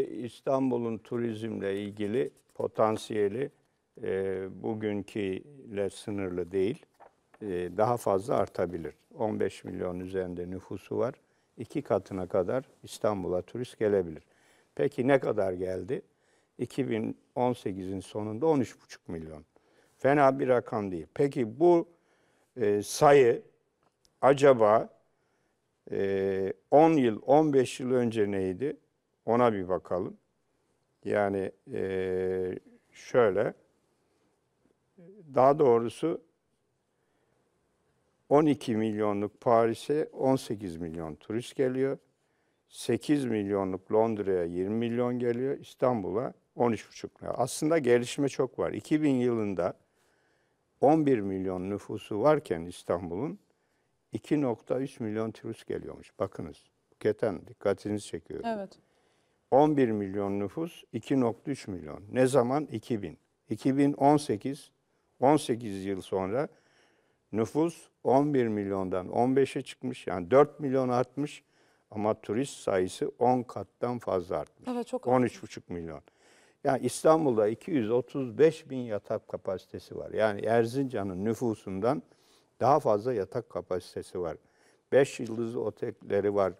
İstanbul'un turizmle ilgili potansiyeli e, bugünküyle sınırlı değil. E, daha fazla artabilir. 15 milyon üzerinde nüfusu var. İki katına kadar İstanbul'a turist gelebilir. Peki ne kadar geldi? 2018'in sonunda 13,5 milyon. Fena bir rakam değil. Peki bu e, sayı acaba e, 10 yıl, 15 yıl önce neydi? Ona bir bakalım. Yani e, şöyle, daha doğrusu 12 milyonluk Paris'e 18 milyon turist geliyor. 8 milyonluk Londra'ya 20 milyon geliyor. İstanbul'a 13,5 milyon. Aslında gelişme çok var. 2000 yılında 11 milyon nüfusu varken İstanbul'un 2.3 milyon turist geliyormuş. Bakınız. Keten dikkatinizi çekiyor. Evet. 11 milyon nüfus 2.3 milyon. Ne zaman? 2000. 2018 18 yıl sonra nüfus 11 milyondan 15'e çıkmış. Yani 4 milyon artmış ama turist sayısı 10 kattan fazla artmış. Evet, çok 13,5 milyon. Yani İstanbul'da 235 bin yatak kapasitesi var. Yani Erzincan'ın nüfusundan daha fazla yatak kapasitesi var. 5 yıldızlı otelleri var.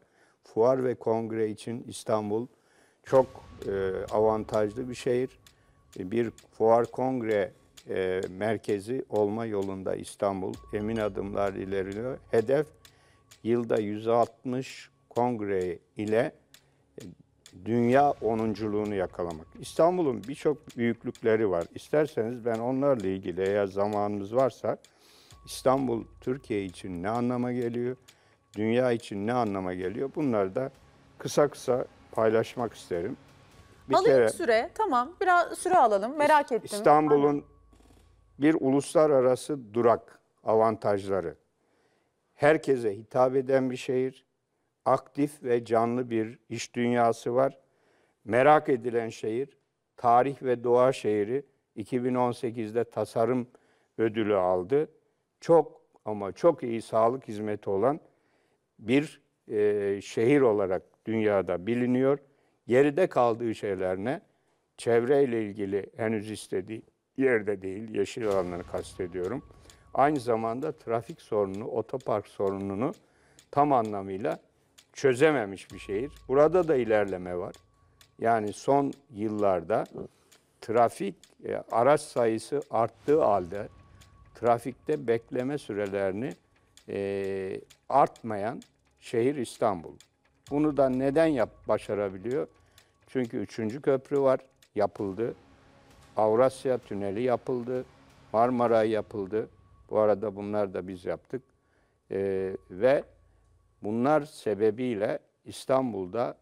Fuar ve kongre için İstanbul çok e, avantajlı bir şehir. E, bir fuar kongre e, merkezi olma yolunda İstanbul emin adımlar ilerliyor. Hedef yılda 160 kongre ile e, dünya onunculuğunu yakalamak. İstanbul'un birçok büyüklükleri var. İsterseniz ben onlarla ilgili eğer zamanımız varsa İstanbul Türkiye için ne anlama geliyor, dünya için ne anlama geliyor bunları da kısa kısa paylaşmak isterim. Bir Alayım kere süre. Tamam. Biraz süre alalım. Merak ettim. İstanbul'un bir uluslararası durak avantajları. Herkese hitap eden bir şehir. Aktif ve canlı bir iş dünyası var. Merak edilen şehir. Tarih ve doğa şehri 2018'de tasarım ödülü aldı. Çok ama çok iyi sağlık hizmeti olan bir e, şehir olarak dünyada biliniyor. Geride kaldığı şeyler ne? Çevreyle ilgili henüz istediği yerde değil, yeşil alanları kastediyorum. Aynı zamanda trafik sorununu, otopark sorununu tam anlamıyla çözememiş bir şehir. Burada da ilerleme var. Yani son yıllarda trafik e, araç sayısı arttığı halde trafikte bekleme sürelerini e, artmayan şehir İstanbul. Bunu da neden yap başarabiliyor? Çünkü üçüncü köprü var, yapıldı. Avrasya Tüneli yapıldı. Marmara yapıldı. Bu arada bunlar da biz yaptık. Ee, ve bunlar sebebiyle İstanbul'da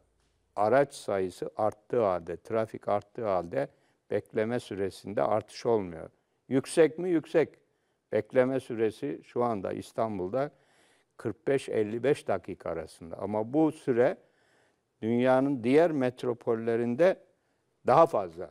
araç sayısı arttığı halde, trafik arttığı halde bekleme süresinde artış olmuyor. Yüksek mi? Yüksek. Bekleme süresi şu anda İstanbul'da 45-55 dakika arasında. Ama bu süre dünyanın diğer metropollerinde daha fazla.